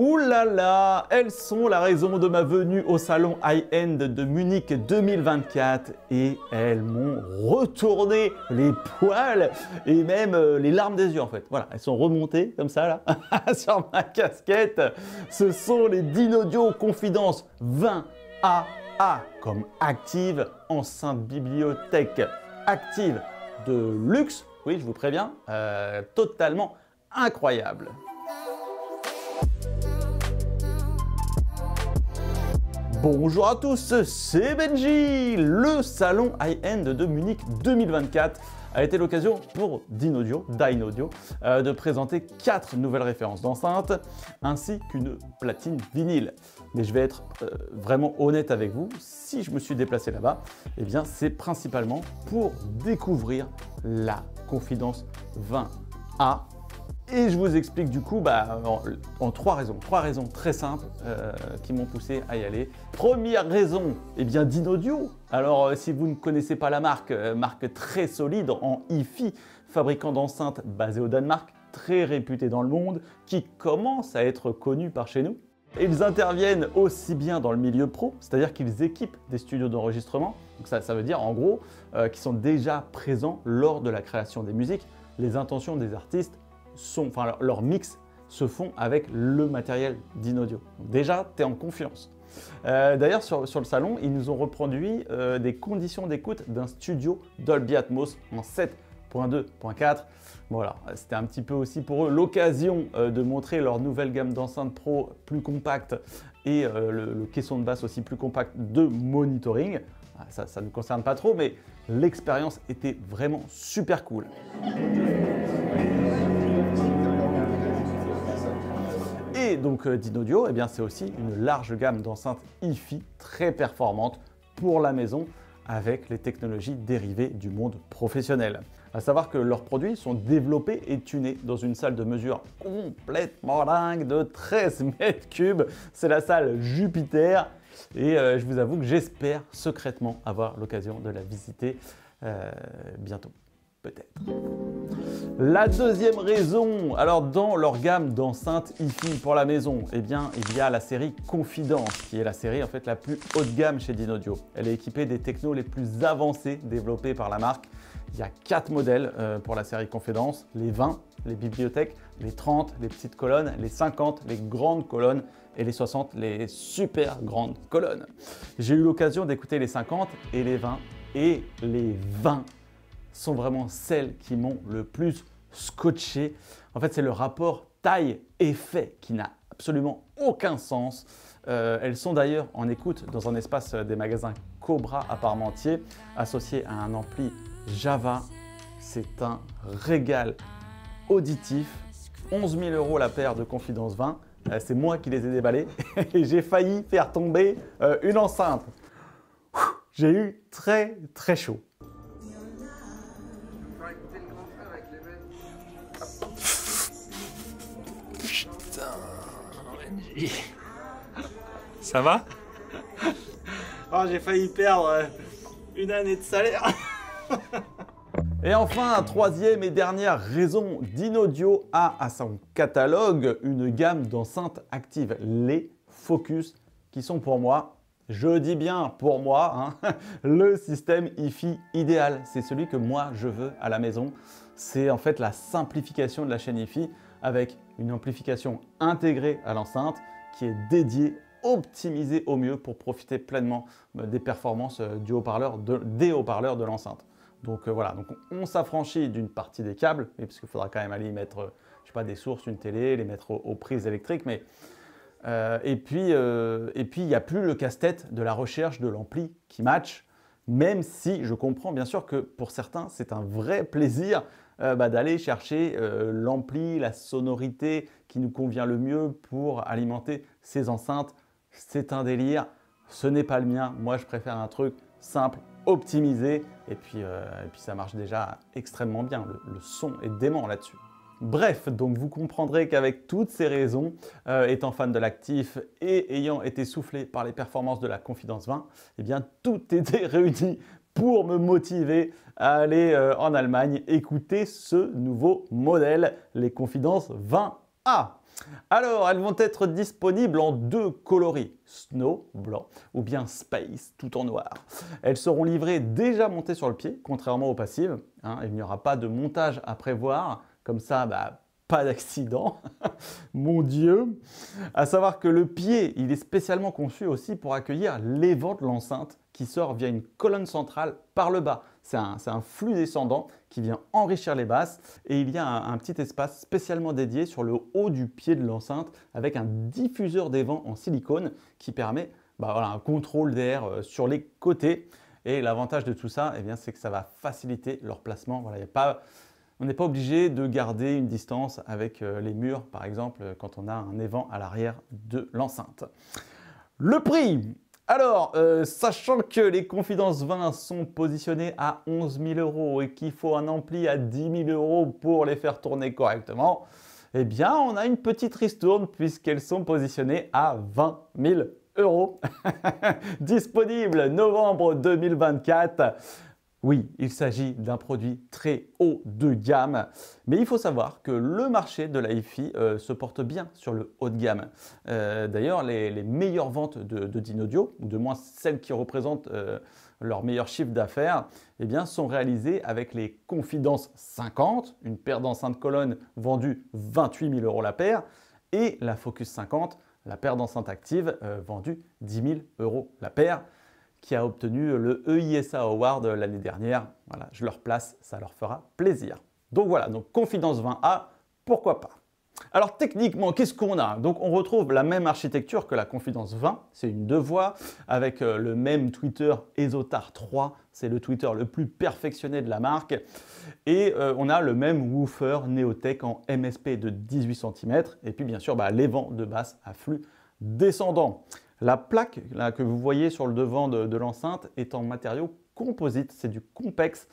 Ouh là là, elles sont la raison de ma venue au salon high-end de Munich 2024 et elles m'ont retourné les poils et même euh, les larmes des yeux en fait. Voilà, elles sont remontées comme ça là sur ma casquette. Ce sont les Dinodio Confidence 20 aa comme active enceinte bibliothèque active de luxe. Oui, je vous préviens, euh, totalement incroyable. Bonjour à tous, c'est Benji Le salon high-end de Munich 2024 a été l'occasion pour Dinaudio, Dynaudio, euh, de présenter quatre nouvelles références d'enceinte ainsi qu'une platine vinyle. Mais je vais être euh, vraiment honnête avec vous, si je me suis déplacé là-bas, eh bien c'est principalement pour découvrir la Confidence 20A et je vous explique du coup bah, en, trois raisons, trois raisons très simples euh, qui m'ont poussé à y aller. Première raison, eh bien Dinodio. Alors euh, si vous ne connaissez pas la marque, euh, marque très solide en hi-fi, fabricant d'enceintes basé au Danemark, très réputé dans le monde, qui commence à être connu par chez nous. Ils interviennent aussi bien dans le milieu pro, c'est-à-dire qu'ils équipent des studios d'enregistrement, donc ça, ça veut dire en gros qu'ils sont déjà présents lors de la création des musiques, les intentions des artistes enfin, leur mix se font avec le matériel d'Inaudio. Déjà, tu es en confiance. Euh, d'ailleurs, sur, le salon, ils nous ont reproduit euh, des conditions d'écoute d'un studio Dolby Atmos en 7.2.4. Voilà, c'était un petit peu aussi pour eux l'occasion euh, de montrer leur nouvelle gamme d'enceintes pro plus compacte et le, caisson de basse aussi plus compact de monitoring. Ah, ça ne nous concerne pas trop, mais l'expérience était vraiment super cool. donc euh, Dynaudio, eh bien c'est aussi une large gamme d'enceintes hi-fi très performantes pour la maison avec les technologies dérivées du monde professionnel. À savoir que leurs produits sont développés et tunés dans une salle de mesure complètement dingue de 13 mètres cubes. C'est la salle Jupiter et euh, je vous avoue que j'espère secrètement avoir l'occasion de la visiter euh, bientôt, peut-être. La deuxième raison, alors dans leur gamme d'enceintes ici pour la maison, eh bien il y a la série Confidence, qui est la série en fait la plus haut de gamme chez Dinodio. Elle est équipée des technos les plus avancés développés par la marque. Il y a quatre modèles euh, pour la série Confidence, les 20, les bibliothèques, les 30, les petites colonnes, les 50, les grandes colonnes et les 60, les super grandes colonnes. J'ai eu l'occasion d'écouter les 50 et les 20 et les 20 sont vraiment celles qui m'ont le plus scotché. En fait, c'est le rapport taille-effet qui n'a absolument aucun sens. Euh, elles sont d'ailleurs en écoute dans un espace euh, des magasins Cobra à Parmentier, associé à un ampli Java. C'est un régal auditif. 11 000 euros la paire de Confidence 20. Euh, c'est moi qui les ai déballés et j'ai failli faire tomber une enceinte. J'ai eu très très chaud. Ça va oh, J'ai failli perdre euh, une année de salaire Et enfin, troisième et dernière raison, Dinodio a à son catalogue une gamme d'enceintes actives, les Focus, qui sont pour moi, je dis bien pour moi, hein, le système IFI idéal. C'est celui que moi je veux à la maison. C'est en fait la simplification de la chaîne IFI avec une amplification intégrée à l'enceinte qui est dédiée, optimisée au mieux pour profiter pleinement bah, des performances euh, du des haut-parleurs de l'enceinte. Donc euh, voilà, donc on s'affranchit d'une partie des câbles, parce qu'il faudra quand même aller mettre, euh, je sais pas, des sources, une télé, les mettre aux, prises électriques, mais et puis il n'y a plus le casse-tête de la recherche de l'ampli qui match, même si je comprends bien sûr que pour certains c'est un vrai plaisir euh, bah, d'aller chercher euh, l'ampli, la sonorité qui nous convient le mieux pour alimenter ces enceintes. C'est un délire, ce n'est pas le mien. Moi, je préfère un truc simple, optimisé, et puis, euh, puis ça marche déjà extrêmement bien. le, son est dément là-dessus. Bref, donc vous comprendrez qu'avec toutes ces raisons, étant fan de l'actif et ayant été soufflé par les performances de la Confidence 20, eh bien tout était réuni pour me motiver à aller euh, en Allemagne écouter ce nouveau modèle, les Confidences 20A. Alors, elles vont être disponibles en deux coloris, snow blanc ou bien space tout en noir. Elles seront livrées déjà montées sur le pied, contrairement aux passives. Hein. il n'y aura pas de montage à prévoir, comme ça, bah, pas d'accident. Mon Dieu À savoir que le pied, il est spécialement conçu aussi pour accueillir les vents de l'enceinte qui sort via une colonne centrale par le bas. C'est un, flux descendant qui vient enrichir les basses et il y a un, petit espace spécialement dédié sur le haut du pied de l'enceinte avec un diffuseur des en silicone qui permet bah un contrôle d'air euh, sur les côtés. Et l'avantage de tout ça, eh bien, c'est que ça va faciliter leur placement. on n'est pas obligé de garder une distance avec euh, les murs, par exemple, quand on a un évent à l'arrière de l'enceinte. Le prix alors, euh, sachant que les confidences 20 sont positionnées à 11 000 euros et qu'il faut un ampli à 10 000 euros pour les faire tourner correctement, eh bien, on a une petite ristourne puisqu'elles sont positionnées à 20 000 euros. Disponible novembre 2024. Oui, il s'agit d'un produit très haut de gamme, mais il faut savoir que le marché de la euh, se porte bien sur le haut de gamme. Euh, d'ailleurs, les, meilleures ventes de, Dinodio, ou de moins celles qui représentent euh, leur meilleur chiffre d'affaires, eh sont réalisées avec les Confidences 50, une paire d'enceintes colonnes vendue 28 000 euros la paire, et la Focus 50, la paire d'enceintes actives vendue 10 000 euros la paire qui a obtenu le EISA Award l'année dernière. Voilà, je leur place, ça leur fera plaisir. Donc voilà, donc Confidence 20A, pourquoi pas alors techniquement, qu'est-ce qu'on a Donc on retrouve la même architecture que la Confidence 20, c'est une deux voies, avec euh, le même Twitter Esotar 3, c'est le Twitter le plus perfectionné de la marque, et euh, on a le même woofer Neotech en MSP de 18 cm, et puis bien sûr bah, les vents de basse à flux descendant. La plaque que vous voyez sur le devant de, l'enceinte est en matériau composite, c'est du complexe.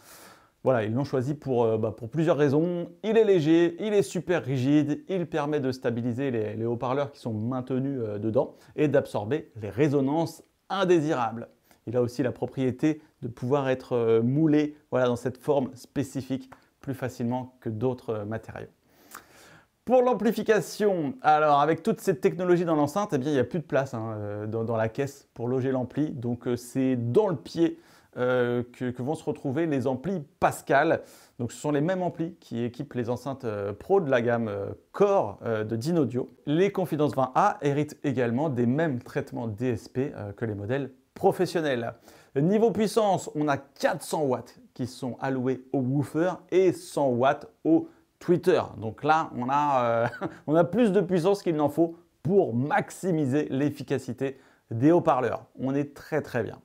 Voilà, ils l'ont choisi euh, bah, pour, plusieurs raisons. Il est léger, il est super rigide, il permet de stabiliser les, haut-parleurs qui sont maintenus euh, dedans et d'absorber les résonances indésirables. Il a aussi la propriété de pouvoir être euh, moulé voilà, dans cette forme spécifique plus facilement que d'autres matériaux. Pour l'amplification, alors avec toute cette technologie dans l'enceinte, eh bien, il n'y a plus de place hein, euh, dans, la caisse pour loger l'ampli. Donc euh, c'est dans le pied euh, que, vont se retrouver les amplis Pascal. Donc ce sont les mêmes amplis qui équipent les enceintes pro de la gamme Core de Dinodio. Les Confidence 20A héritent également des mêmes traitements DSP que les modèles professionnels. Niveau puissance, on a 400 watts qui sont alloués au woofer et 100 watts au Twitter. Donc là, euh, on a, plus de puissance qu'il n'en faut pour maximiser l'efficacité des haut-parleurs. On est très très bien.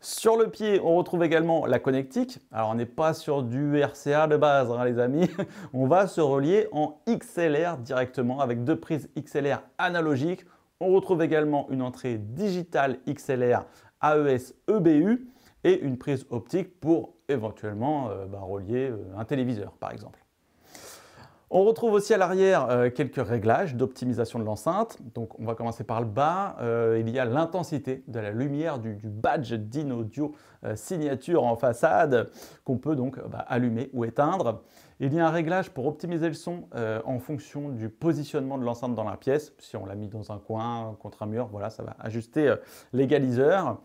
Sur le pied, on retrouve également la connectique. Alors, on n'est pas sur du RCA de base, hein, les amis. On va se relier en XLR directement avec deux prises XLR analogiques. On retrouve également une entrée digitale XLR AES EBU et une prise optique pour éventuellement euh, bah, relier euh, un téléviseur, par exemple. On retrouve aussi à l'arrière euh, quelques réglages d'optimisation de l'enceinte. Donc on va commencer par le bas. Euh, il y a l'intensité de la lumière du, badge Dino Audio euh, signature en façade qu'on peut donc bah, allumer ou éteindre. Il y a un réglage pour optimiser le son en fonction du positionnement de l'enceinte dans la pièce. Si on l'a mis dans un coin, contre un mur, voilà, ça va ajuster l'égaliseur.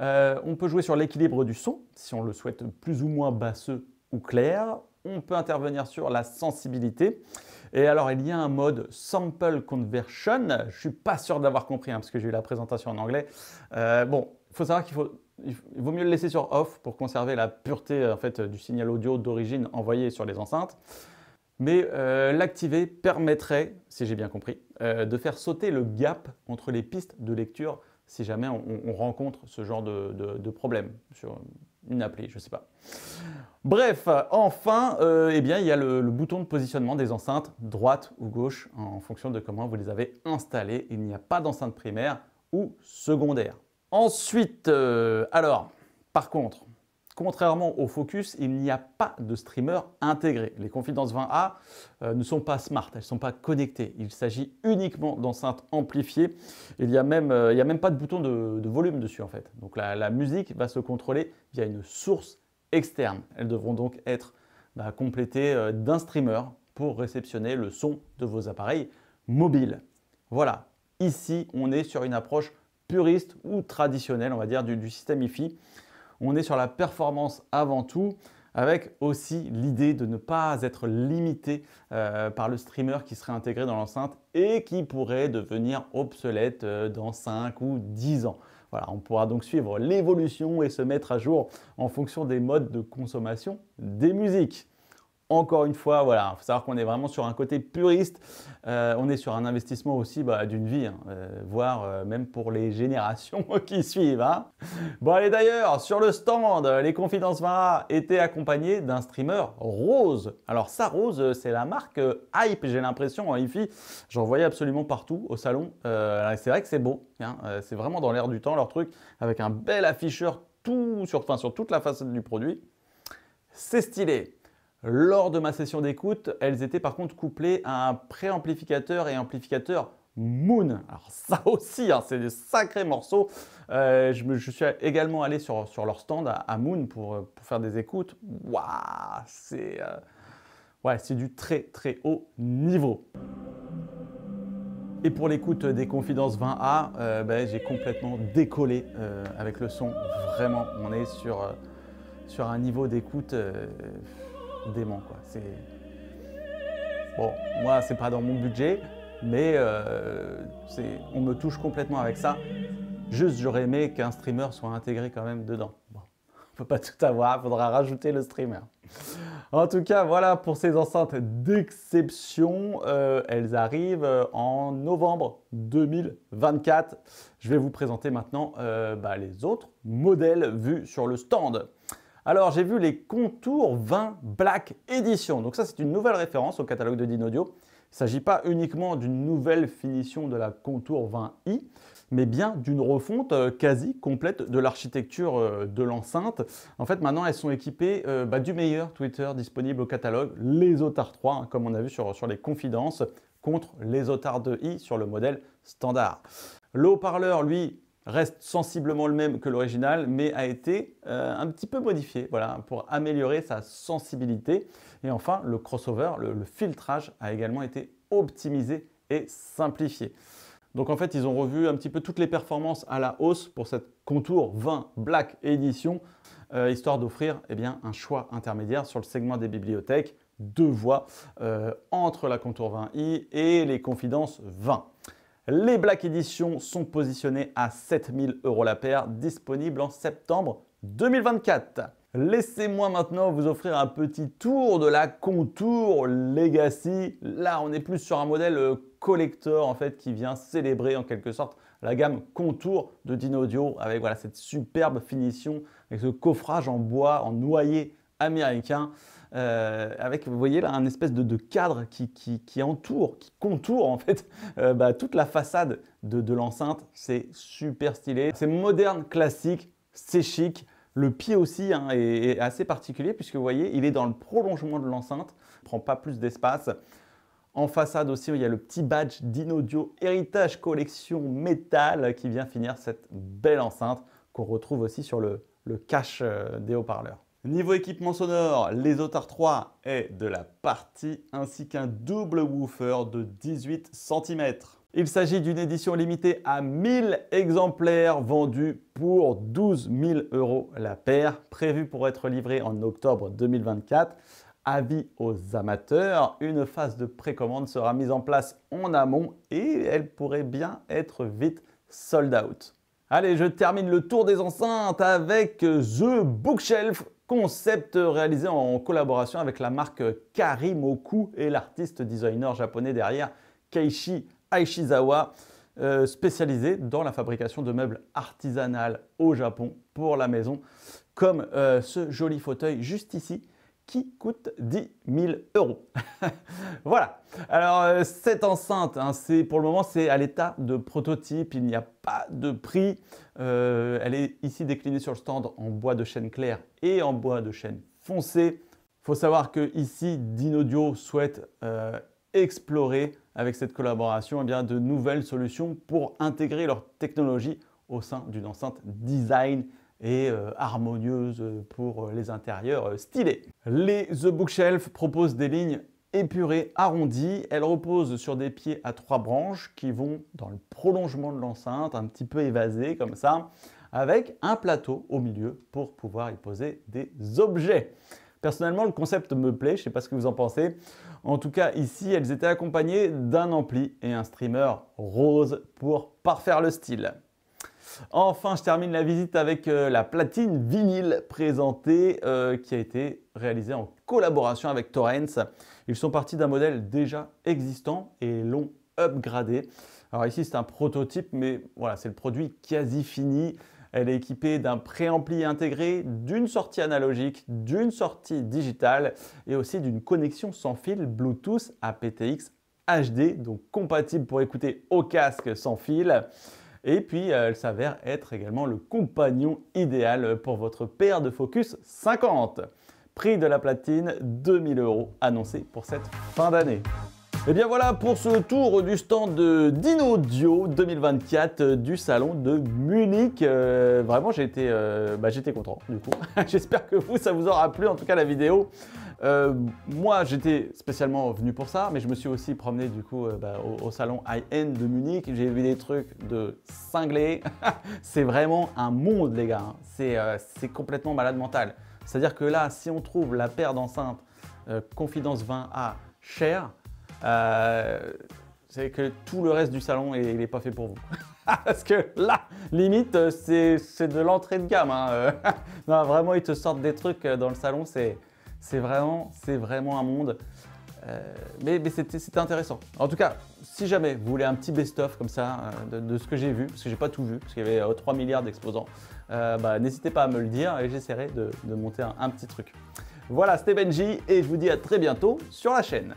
on peut jouer sur l'équilibre du son, si on le souhaite plus ou moins basseux ou clair on peut intervenir sur la sensibilité. Et alors, il y a un mode sample conversion. Je ne suis pas sûr d'avoir compris hein, parce que j'ai eu la présentation en anglais. Euh, bon, il faut savoir qu'il faut, vaut mieux le laisser sur off pour conserver la pureté euh, en fait, du signal audio d'origine envoyé sur les enceintes. Mais euh, l'activer permettrait, si j'ai bien compris, de faire sauter le gap entre les pistes de lecture si jamais on, rencontre ce genre de, problème sur, une appli, je sais pas. Bref, enfin, euh, eh bien, il y a le, bouton de positionnement des enceintes, droite ou gauche, en fonction de comment vous les avez installées. Il n'y a pas d'enceinte primaire ou secondaire. Ensuite, euh, alors, par contre, Contrairement au Focus, il n'y a pas de streamer intégré. Les Confidences 20A euh, ne sont pas smart, elles ne sont pas connectées. Il s'agit uniquement d'enceintes amplifiées. Il n'y a, même, euh, a même pas de bouton de, volume dessus en fait. Donc la, musique va se contrôler via une source externe. Elles devront donc être bah, complétées euh, d'un streamer pour réceptionner le son de vos appareils mobiles. Voilà, ici on est sur une approche puriste ou traditionnelle, on va dire, du, du système IFI on est sur la performance avant tout avec aussi l'idée de ne pas être limité euh, par le streamer qui serait intégré dans l'enceinte et qui pourrait devenir obsolète euh, dans 5 ou 10 ans. Voilà, on pourra donc suivre l'évolution et se mettre à jour en fonction des modes de consommation des musiques. Encore une fois, voilà, il faut savoir qu'on est vraiment sur un côté puriste. Euh, on est sur un investissement aussi bah, d'une vie, hein, euh, voire euh, même pour les générations qui suivent. Hein. Bon, allez d'ailleurs, sur le stand, les Confidences Vara étaient accompagnées d'un streamer rose. Alors, ça, rose, c'est la marque Hype, j'ai l'impression, en hein, wi fi J'en voyais absolument partout au salon. c'est vrai que c'est beau. c'est vraiment dans l'air du temps, leur truc, avec un bel afficheur tout sur, sur toute la façade du produit. C'est stylé. Lors de ma session d'écoute, elles étaient par contre couplées à un préamplificateur et amplificateur Moon. Alors ça aussi, hein, c'est des sacrés morceaux. Euh, je, me, suis également allé sur, leur stand à, Moon euh, pour, faire des écoutes. Waouh, euh, c'est du très très haut niveau. Et pour l'écoute des Confidences 20A, ben, j'ai complètement décollé avec le son. Vraiment, on est sur un niveau d'écoute dément. Quoi. C'est... Bon, moi, c'est pas dans mon budget, mais euh, c'est... on me touche complètement avec ça. Juste, j'aurais aimé qu'un streamer soit intégré quand même dedans. Bon, on peut pas tout avoir, faudra rajouter le streamer. En tout cas, voilà pour ces enceintes d'exception. Euh, elles arrivent euh, en novembre 2024. Je vais vous présenter maintenant bah, les autres modèles vus sur le stand. Alors j'ai vu les Contours 20 Black Edition. Donc ça c'est une nouvelle référence au catalogue de Dinodio. Il ne s'agit pas uniquement d'une nouvelle finition de la Contour 20i, mais bien d'une refonte euh, quasi complète de l'architecture euh, de l'enceinte. En fait, maintenant, elles sont équipées euh, bah, du meilleur Twitter disponible au catalogue, les Otar 3, hein, comme on a vu sur, sur les confidences, contre les Otar 2i sur le modèle standard. Le parleur lui, reste sensiblement le même que l'original, mais a été euh, un petit peu modifié, pour améliorer sa sensibilité. Et enfin, le crossover, le, filtrage a également été optimisé et simplifié. Donc en fait, ils ont revu un petit peu toutes les performances à la hausse pour cette Contour 20 Black Edition, euh, histoire d'offrir eh un choix intermédiaire sur le segment des bibliothèques, deux voies euh, entre la Contour 20i et les Confidences 20. Les Black Edition sont positionnés à 7000 euros la paire, disponibles en septembre 2024. Laissez-moi maintenant vous offrir un petit tour de la Contour Legacy. Là, on est plus sur un modèle euh, collector en fait qui vient célébrer en quelque sorte la gamme Contour de Dio avec voilà cette superbe finition avec ce coffrage en bois en noyer américain. Euh, avec, vous voyez là, un espèce de, cadre qui, entoure, qui contourne en fait euh, bah, toute la façade de, l'enceinte. C'est super stylé, c'est moderne, classique, c'est chic. Le pied aussi hein, est, assez particulier puisque vous voyez, il est dans le prolongement de l'enceinte, prend pas plus d'espace. En façade aussi, il y a le petit badge d'Inodio Héritage Collection Métal qui vient finir cette belle enceinte qu'on retrouve aussi sur le cache euh, des haut-parleurs. Niveau équipement sonore, les Otar 3 est de la partie ainsi qu'un double woofer de 18 cm. Il s'agit d'une édition limitée à 1000 exemplaires vendus pour 12 000 euros la paire, prévue pour être livrée en octobre 2024. Avis aux amateurs, une phase de précommande sera mise en place en amont et elle pourrait bien être vite sold out. Allez, je termine le tour des enceintes avec The Bookshelf Concept réalisé en collaboration avec la marque Karimoku et l'artiste designer japonais derrière Keishi Aishizawa, euh, spécialisé dans la fabrication de meubles artisanales au Japon pour la maison, comme euh, ce joli fauteuil juste ici qui coûte 10 000 euros. voilà. Alors euh, cette enceinte, hein, c'est pour le moment c'est à l'état de prototype, il n'y a pas de prix. Euh, elle est ici déclinée sur le stand en bois de chêne clair et en bois de chêne foncé. Faut savoir que ici Dinodio souhaite euh, explorer avec cette collaboration eh bien, de nouvelles solutions pour intégrer leur technologie au sein d'une enceinte design et euh, harmonieuse pour euh, les intérieurs euh, stylés. Les The Bookshelf proposent des lignes épurées, arrondies. Elles reposent sur des pieds à trois branches qui vont dans le prolongement de l'enceinte, un petit peu évasé comme ça, avec un plateau au milieu pour pouvoir y poser des objets. Personnellement, le concept me plaît, je ne sais pas ce que vous en pensez. En tout cas, ici, elles étaient accompagnées d'un ampli et un streamer rose pour parfaire le style. Enfin, je termine la visite avec euh, la platine vinyle présentée euh, qui a été réalisée en collaboration avec Torrents. Ils sont partis d'un modèle déjà existant et l'ont upgradé. Alors ici, c'est un prototype, mais voilà, c'est le produit quasi fini. Elle est équipée d'un préampli intégré, d'une sortie analogique, d'une sortie digitale et aussi d'une connexion sans fil Bluetooth à HD, donc compatible pour écouter au casque sans fil. Et puis, euh, elle s'avère être également le compagnon idéal pour votre paire de Focus 50. Prix de la platine 2000 euros annoncé pour cette fin d'année. Et eh bien voilà pour ce tour du stand de Dino Dio 2024 du salon de Munich. Euh, vraiment, j'ai été, euh, bah, j'étais content du coup. J'espère que vous, ça vous aura plu en tout cas la vidéo. Euh, moi, j'étais spécialement venu pour ça, mais je me suis aussi promené du coup euh, bah, au, salon IN de Munich. J'ai vu des trucs de cinglés. c'est vraiment un monde, les gars. Hein. Euh, c'est complètement malade mental. C'est-à-dire que là, si on trouve la paire d'enceintes Confidence 20A chère, c'est que tout le reste du salon il n'est pas fait pour vous. Parce que là, limite, c'est de l'entrée de gamme. Hein. vraiment, ils te sortent des trucs dans le salon, c'est c'est vraiment, c'est vraiment un monde. Euh, mais, c'était intéressant. En tout cas, si jamais vous voulez un petit best-of comme ça euh, de, ce que j'ai vu, parce que j'ai pas tout vu, parce qu'il y avait 3 euh, milliards d'exposants, bah, n'hésitez pas à me le dire et j'essaierai de, monter un petit truc. Voilà, c'était Benji et je vous dis à très bientôt sur la chaîne.